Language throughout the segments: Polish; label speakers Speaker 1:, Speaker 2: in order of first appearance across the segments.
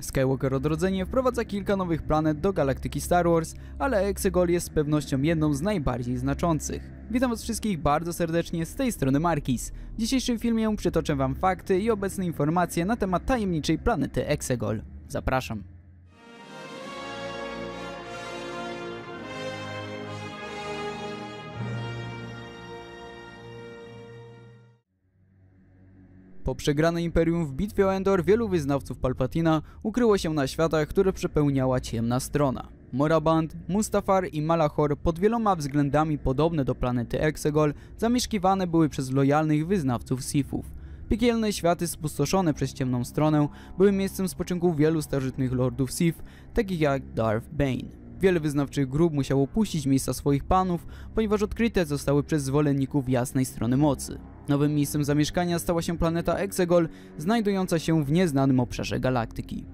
Speaker 1: Skywalker Odrodzenie wprowadza kilka nowych planet do galaktyki Star Wars, ale Exegol jest z pewnością jedną z najbardziej znaczących. Witam was wszystkich bardzo serdecznie, z tej strony Markis. W dzisiejszym filmie przytoczę wam fakty i obecne informacje na temat tajemniczej planety Exegol. Zapraszam. Po przegranej Imperium w bitwie o Endor wielu wyznawców Palpatina ukryło się na światach, które przepełniała ciemna strona. Moraband, Mustafar i Malachor pod wieloma względami podobne do planety Exegol zamieszkiwane były przez lojalnych wyznawców Sithów. Piekielne światy spustoszone przez ciemną stronę były miejscem spoczynku wielu starożytnych lordów Sith, takich jak Darth Bane. Wiele wyznawczych grup musiało opuścić miejsca swoich panów, ponieważ odkryte zostały przez zwolenników jasnej strony mocy. Nowym miejscem zamieszkania stała się planeta Exegol, znajdująca się w nieznanym obszarze galaktyki.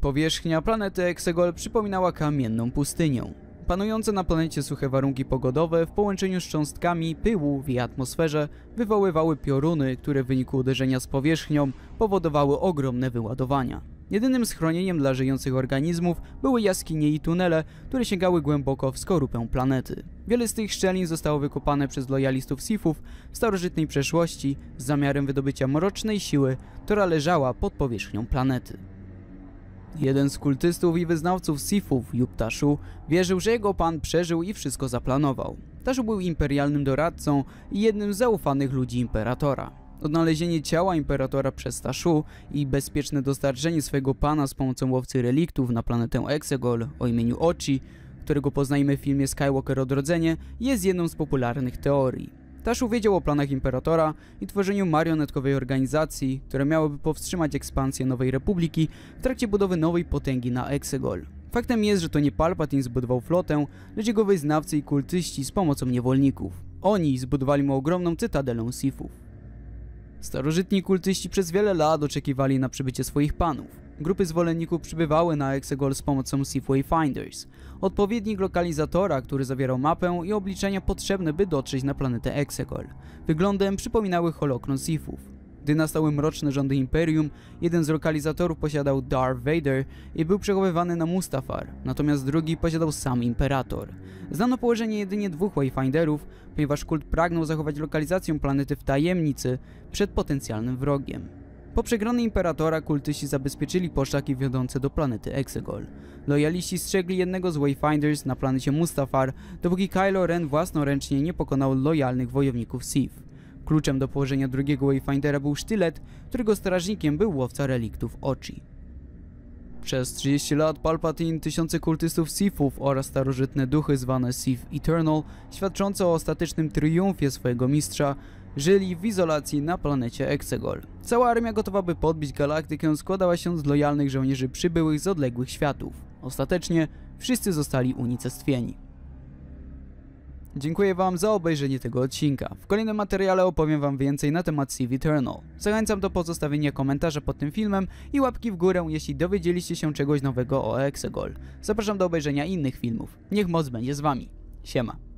Speaker 1: Powierzchnia planety Exegol przypominała kamienną pustynię. Panujące na planecie suche warunki pogodowe w połączeniu z cząstkami pyłu w jej atmosferze wywoływały pioruny, które w wyniku uderzenia z powierzchnią powodowały ogromne wyładowania. Jedynym schronieniem dla żyjących organizmów były jaskinie i tunele, które sięgały głęboko w skorupę planety. Wiele z tych szczelin zostało wykopane przez lojalistów Sifów w starożytnej przeszłości z zamiarem wydobycia mrocznej siły, która leżała pod powierzchnią planety. Jeden z kultystów i wyznawców Sifów, Juptaszu, wierzył, że jego pan przeżył i wszystko zaplanował. Taszu był imperialnym doradcą i jednym z zaufanych ludzi imperatora. Odnalezienie ciała imperatora przez Tashu i bezpieczne dostarczenie swojego pana z pomocą łowcy reliktów na planetę Exegol o imieniu Ochi, którego poznajemy w filmie Skywalker Odrodzenie, jest jedną z popularnych teorii. Tashu wiedział o planach Imperatora i tworzeniu marionetkowej organizacji, która miałaby powstrzymać ekspansję Nowej Republiki w trakcie budowy nowej potęgi na Exegol. Faktem jest, że to nie Palpatine zbudował flotę, lecz jego wyznawcy i kultyści z pomocą niewolników. Oni zbudowali mu ogromną cytadelę Sithów. Starożytni kultyści przez wiele lat oczekiwali na przybycie swoich panów. Grupy zwolenników przybywały na Exegol z pomocą Sith Wayfinders, odpowiednik lokalizatora, który zawierał mapę i obliczenia potrzebne, by dotrzeć na planetę Exegol. Wyglądem przypominały holokron Sithów. Gdy nastały mroczne rządy Imperium, jeden z lokalizatorów posiadał Darth Vader i był przechowywany na Mustafar, natomiast drugi posiadał sam Imperator. Znano położenie jedynie dwóch Wayfinderów, ponieważ kult pragnął zachować lokalizację planety w tajemnicy przed potencjalnym wrogiem. Po przegranej Imperatora kultyści zabezpieczyli poszlaki wiodące do planety Exegol. Lojaliści strzegli jednego z Wayfinders na planecie Mustafar, dopóki Kylo Ren własnoręcznie nie pokonał lojalnych wojowników Sith. Kluczem do położenia drugiego Wayfindera był sztylet, którego strażnikiem był łowca reliktów Ochi. Przez 30 lat Palpatine, tysiące kultystów Sithów oraz starożytne duchy zwane Sith Eternal, świadczące o ostatecznym triumfie swojego mistrza, żyli w izolacji na planecie Exegol. Cała armia gotowa by podbić galaktykę składała się z lojalnych żołnierzy przybyłych z odległych światów. Ostatecznie wszyscy zostali unicestwieni. Dziękuję Wam za obejrzenie tego odcinka. W kolejnym materiale opowiem Wam więcej na temat Sea Eternal. Zachęcam do pozostawienia komentarza pod tym filmem i łapki w górę, jeśli dowiedzieliście się czegoś nowego o Exegol. Zapraszam do obejrzenia innych filmów. Niech moc będzie z Wami. Siema.